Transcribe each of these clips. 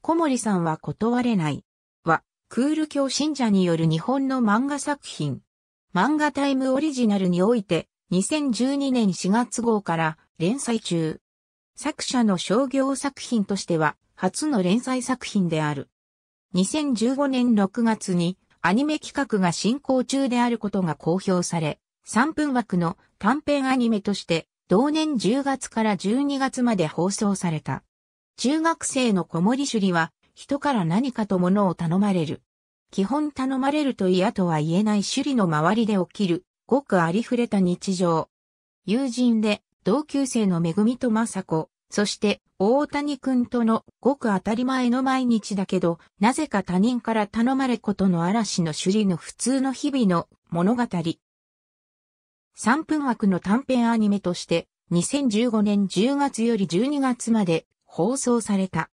小森さんは断れない。は、クール教信者による日本の漫画作品。漫画タイムオリジナルにおいて、2012年4月号から連載中。作者の商業作品としては、初の連載作品である。2015年6月に、アニメ企画が進行中であることが公表され、3分枠の短編アニメとして、同年10月から12月まで放送された。中学生の子守首里は、人から何かと物を頼まれる。基本頼まれると嫌とは言えない首里の周りで起きる、ごくありふれた日常。友人で、同級生のめぐみと雅子、そして大谷くんとのごく当たり前の毎日だけど、なぜか他人から頼まれことの嵐の首里の普通の日々の物語。3分枠の短編アニメとして、2015年10月より12月まで放送された。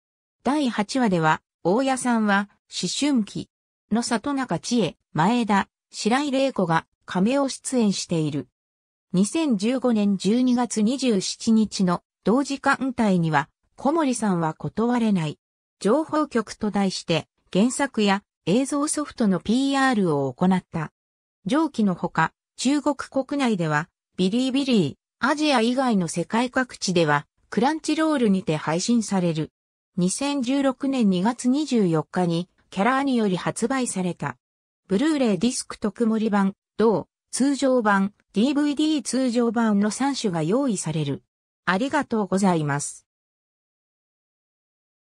第8話では、大谷さんは、思春期の里中千恵、前田、白井玲子が亀を出演している。2015年12月27日の同時間帯には、小森さんは断れない。情報局と題して、原作や映像ソフトの PR を行った。上記のほか、中国国内では、ビリービリー、アジア以外の世界各地では、クランチロールにて配信される。2016年2月24日にキャラにより発売された。ブルーレイディスク特盛版、同、通常版、DVD 通常版の3種が用意される。ありがとうございます。